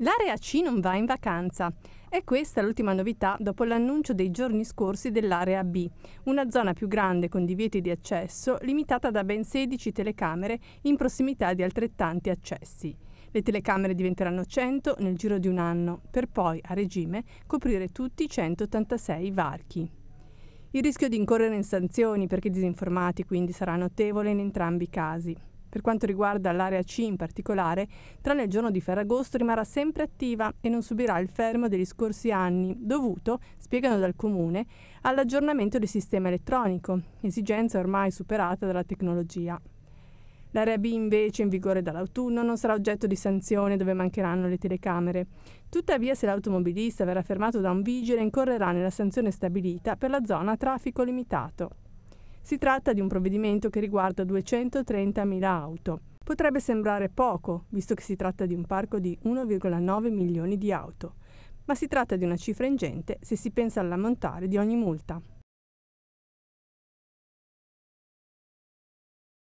L'area C non va in vacanza. È questa l'ultima novità dopo l'annuncio dei giorni scorsi dell'area B, una zona più grande con divieti di accesso limitata da ben 16 telecamere in prossimità di altrettanti accessi. Le telecamere diventeranno 100 nel giro di un anno, per poi, a regime, coprire tutti i 186 varchi. Il rischio di incorrere in sanzioni perché disinformati quindi sarà notevole in entrambi i casi. Per quanto riguarda l'area C in particolare, tranne il giorno di Ferragosto rimarrà sempre attiva e non subirà il fermo degli scorsi anni, dovuto, spiegano dal Comune, all'aggiornamento del sistema elettronico, esigenza ormai superata dalla tecnologia. L'area B invece, in vigore dall'autunno, non sarà oggetto di sanzione dove mancheranno le telecamere. Tuttavia, se l'automobilista verrà fermato da un vigile, incorrerà nella sanzione stabilita per la zona a traffico limitato. Si tratta di un provvedimento che riguarda 230.000 auto. Potrebbe sembrare poco, visto che si tratta di un parco di 1,9 milioni di auto, ma si tratta di una cifra ingente se si pensa all'ammontare di ogni multa.